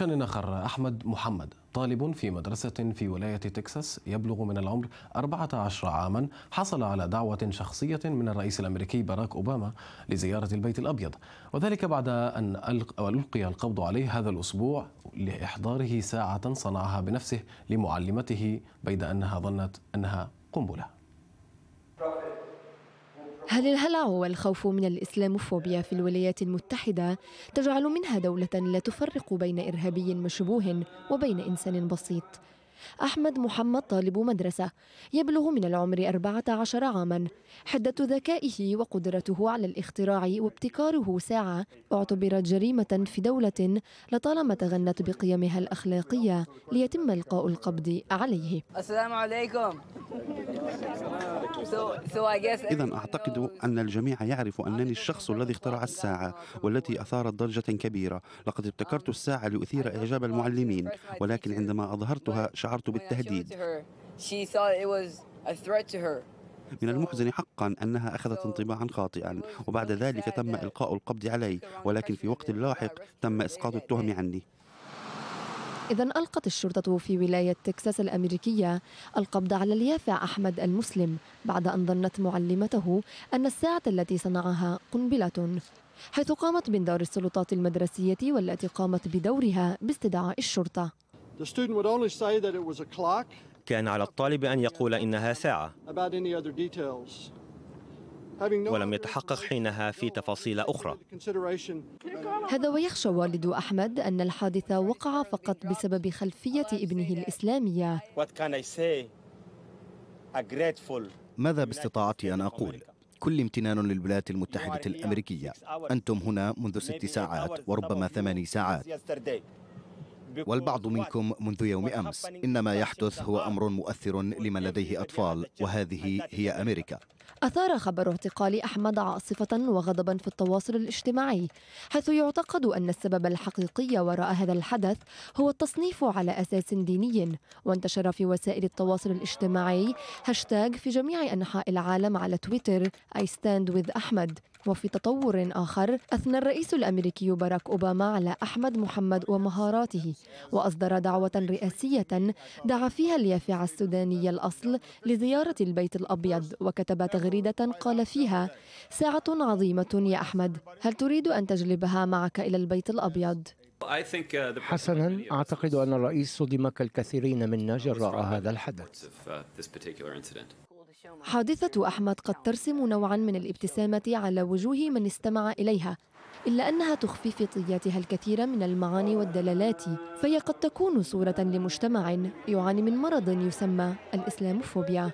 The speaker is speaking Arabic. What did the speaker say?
شأن آخر أحمد محمد طالب في مدرسة في ولاية تكساس يبلغ من العمر 14 عاما حصل على دعوة شخصية من الرئيس الأمريكي باراك أوباما لزيارة البيت الأبيض وذلك بعد أن ألقي القبض عليه هذا الأسبوع لإحضاره ساعة صنعها بنفسه لمعلمته بيد أنها ظنت أنها قنبله هل الهلع والخوف من الإسلاموفوبيا في الولايات المتحدة تجعل منها دولة لا تفرق بين إرهابي مشبوه وبين إنسان بسيط؟ أحمد محمد طالب مدرسة يبلغ من العمر 14 عاما حدة ذكائه وقدرته على الاختراع وابتكاره ساعة اعتبرت جريمة في دولة لطالما تغنت بقيمها الأخلاقية ليتم إلقاء القبض عليه السلام عليكم إذا أعتقد أن الجميع يعرف أنني الشخص الذي اخترع الساعة والتي أثارت ضجة كبيرة لقد ابتكرت الساعة لأثير إعجاب المعلمين ولكن عندما أظهرتها شعرت بالتهديد من المحزن حقا أنها أخذت انطباعا خاطئا وبعد ذلك تم إلقاء القبض علي ولكن في وقت لاحق تم إسقاط التهم عني إذا ألقت الشرطة في ولاية تكساس الأمريكية القبض على اليافع أحمد المسلم بعد أن ظنت معلمته أن الساعة التي صنعها قنبلة حيث قامت من دور السلطات المدرسية والتي قامت بدورها باستدعاء الشرطة كان على الطالب أن يقول إنها ساعة ولم يتحقق حينها في تفاصيل أخرى هذا ويخشى والد أحمد أن الحادثة وقع فقط بسبب خلفية ابنه الإسلامية ماذا باستطاعتي أن أقول؟ كل امتنان للولايات المتحدة الأمريكية أنتم هنا منذ ست ساعات وربما ثماني ساعات والبعض منكم منذ يوم أمس إن ما يحدث هو أمر مؤثر لمن لديه أطفال وهذه هي أمريكا أثار خبر اعتقال أحمد عاصفة وغضبا في التواصل الاجتماعي حيث يعتقد أن السبب الحقيقي وراء هذا الحدث هو التصنيف على أساس ديني وانتشر في وسائل التواصل الاجتماعي هاشتاج في جميع أنحاء العالم على تويتر I stand with أحمد وفي تطور آخر أثنى الرئيس الأمريكي باراك أوباما على أحمد محمد ومهاراته وأصدر دعوة رئاسية دعا فيها اليافعة السودانية الأصل لزيارة البيت الأبيض وكتب تغريدة قال فيها ساعة عظيمة يا أحمد هل تريد أن تجلبها معك إلى البيت الأبيض؟ حسنا أعتقد أن الرئيس صدم كالكثيرين منا جراء هذا الحدث حادثة أحمد قد ترسم نوعا من الابتسامة على وجوه من استمع إليها إلا أنها تخفي في طياتها الكثير من المعاني والدلالات فهي قد تكون صورة لمجتمع يعاني من مرض يسمى الإسلاموفوبيا